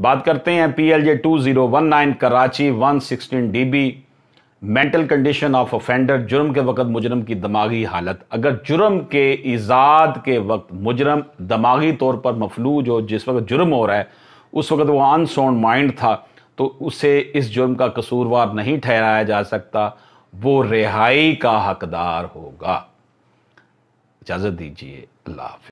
बात करते हैं P L J two zero one nine Karachi one sixteen D B mental condition of offender जुर्म के वक्त मुजरम की दिमागी हालत अगर जुर्म के ईजाद के वक्त मुजरम दिमागी तौर पर मफलूज हो जिस वक्त जुर्म हो रहा है उस वक्त वो अनसाउंड माइंड था तो उसे इस जुर्म का कसूरवार नहीं ठहराया जा सकता वो रिहाई का हकदार होगा इजाज़त दीजिए अल्लाह हाफि